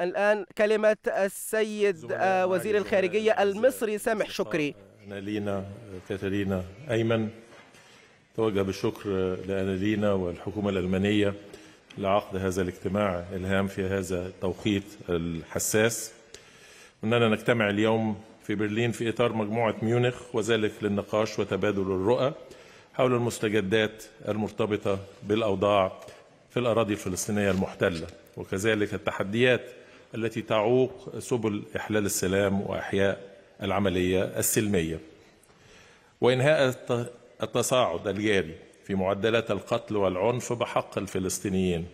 الآن كلمة السيد آه، وزير الخارجية المصري سامح شكري أنالينا كاتالينا أيمن توجه بالشكر لأنالينا والحكومة الألمانية لعقد هذا الاجتماع الهام في هذا التوقيت الحساس أننا نجتمع اليوم في برلين في إطار مجموعة ميونخ وذلك للنقاش وتبادل الرؤى حول المستجدات المرتبطة بالأوضاع في الأراضي الفلسطينية المحتلة وكذلك التحديات التي تعوق سبل إحلال السلام وإحياء العملية السلمية وإنهاء التصاعد الجاري في معدلات القتل والعنف بحق الفلسطينيين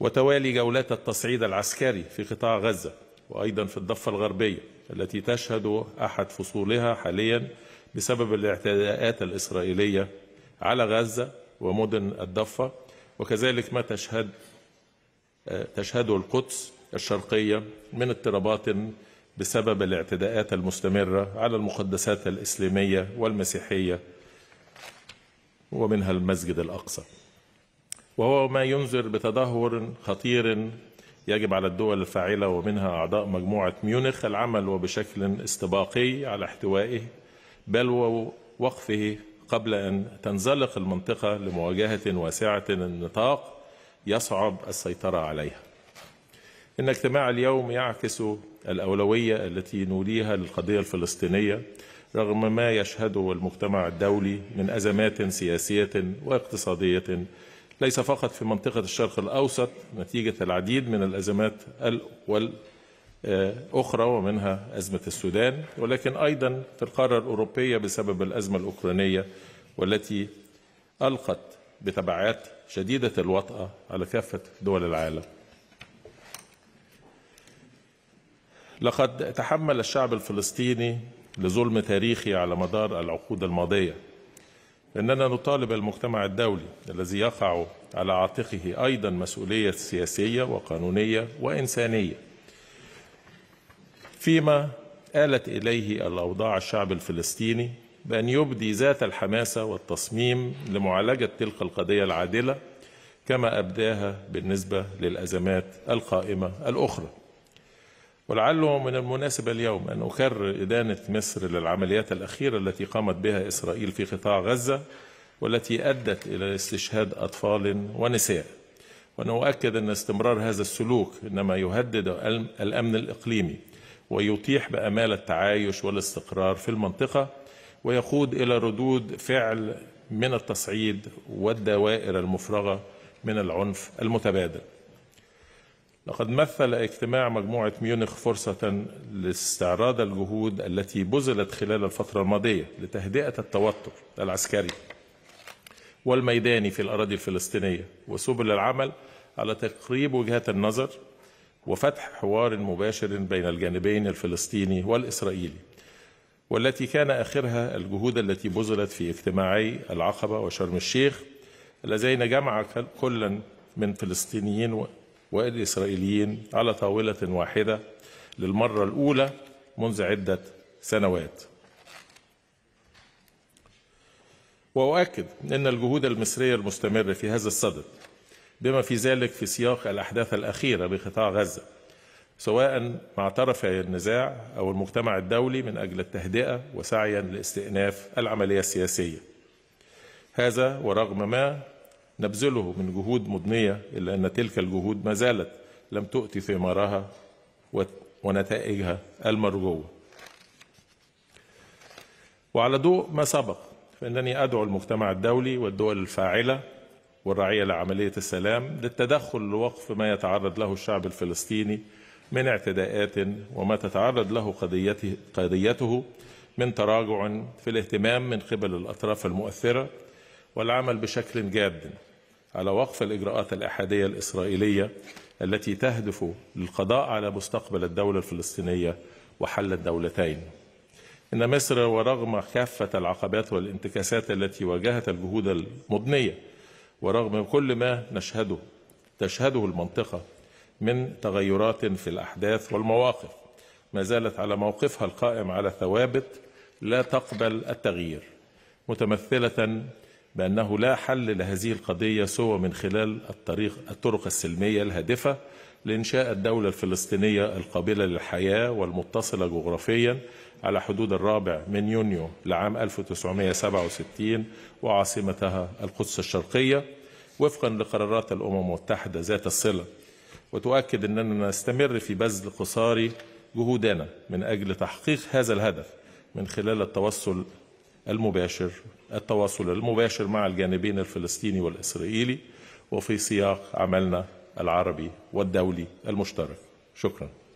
وتوالي جولات التصعيد العسكري في قطاع غزة وأيضا في الضفة الغربية التي تشهد أحد فصولها حاليا بسبب الاعتداءات الإسرائيلية على غزة ومدن الضفة وكذلك ما تشهد تشهده القدس الشرقية من اضطرابات بسبب الاعتداءات المستمرة على المقدسات الإسلامية والمسيحية ومنها المسجد الأقصى وهو ما ينذر بتدهور خطير يجب على الدول الفاعلة ومنها أعضاء مجموعة ميونخ العمل وبشكل استباقي على احتوائه بل ووقفه قبل أن تنزلق المنطقة لمواجهة واسعة النطاق يصعب السيطرة عليها إن اجتماع اليوم يعكس الأولوية التي نوليها للقضية الفلسطينية رغم ما يشهده المجتمع الدولي من أزمات سياسية واقتصادية ليس فقط في منطقة الشرق الأوسط نتيجة العديد من الأزمات الاخرى ومنها أزمة السودان ولكن أيضا في القارة الأوروبية بسبب الأزمة الأوكرانية والتي ألقت بتبعات شديدة الوطأة على كافة دول العالم لقد تحمل الشعب الفلسطيني لظلم تاريخي على مدار العقود الماضية إننا نطالب المجتمع الدولي الذي يقع على عاتقه أيضا مسؤولية سياسية وقانونية وإنسانية فيما آلت إليه الأوضاع الشعب الفلسطيني بأن يبدي ذات الحماسة والتصميم لمعالجة تلك القضية العادلة كما أبداها بالنسبة للأزمات القائمة الأخرى ولعله من المناسب اليوم أن أكرر إدانة مصر للعمليات الأخيرة التي قامت بها إسرائيل في قطاع غزة والتي أدت إلى استشهاد أطفال ونساء وأنا أؤكد أن استمرار هذا السلوك إنما يهدد الأمن الإقليمي ويطيح بأمال التعايش والاستقرار في المنطقة ويقود إلى ردود فعل من التصعيد والدوائر المفرغة من العنف المتبادل لقد مثل اجتماع مجموعة ميونخ فرصة لاستعراض الجهود التي بذلت خلال الفترة الماضية لتهدئة التوتر العسكري والميداني في الأراضي الفلسطينية وسبل العمل على تقريب وجهات النظر وفتح حوار مباشر بين الجانبين الفلسطيني والإسرائيلي والتي كان آخرها الجهود التي بذلت في اجتماعي العقبة وشرم الشيخ اللذين جمع كلا من فلسطينيين والإسرائيليين على طاولة واحدة للمرة الأولى منذ عدة سنوات وأؤكد أن الجهود المصرية المستمرة في هذا الصدد بما في ذلك في سياق الأحداث الأخيرة بقطاع غزة سواء مع طرفي النزاع أو المجتمع الدولي من أجل التهدئة وسعيا لاستئناف العملية السياسية هذا ورغم ما نبذله من جهود مضنية إلا أن تلك الجهود ما زالت لم تؤتي ثمارها ونتائجها المرجوة وعلى ضوء ما سبق فإنني أدعو المجتمع الدولي والدول الفاعلة والرعية لعملية السلام للتدخل لوقف ما يتعرض له الشعب الفلسطيني من اعتداءات وما تتعرض له قضيته, قضيته من تراجع في الاهتمام من قبل الأطراف المؤثرة والعمل بشكل جاد على وقف الإجراءات الأحادية الإسرائيلية التي تهدف للقضاء على مستقبل الدولة الفلسطينية وحل الدولتين إن مصر ورغم كافة العقبات والانتكاسات التي واجهت الجهود المضنية ورغم كل ما نشهده تشهده المنطقة من تغيرات في الأحداث والمواقف ما زالت على موقفها القائم على ثوابت لا تقبل التغيير متمثلة بأنه لا حل لهذه القضية سوى من خلال الطريق الطرق السلمية الهادفة لإنشاء الدولة الفلسطينية القابلة للحياة والمتصلة جغرافيا على حدود الرابع من يونيو لعام 1967 وعاصمتها القدس الشرقية وفقا لقرارات الأمم المتحدة ذات الصلة وتؤكد أننا نستمر في بذل قصاري جهودنا من أجل تحقيق هذا الهدف من خلال التواصل المباشر التواصل المباشر مع الجانبين الفلسطيني والإسرائيلي وفي سياق عملنا العربي والدولي المشترك شكراً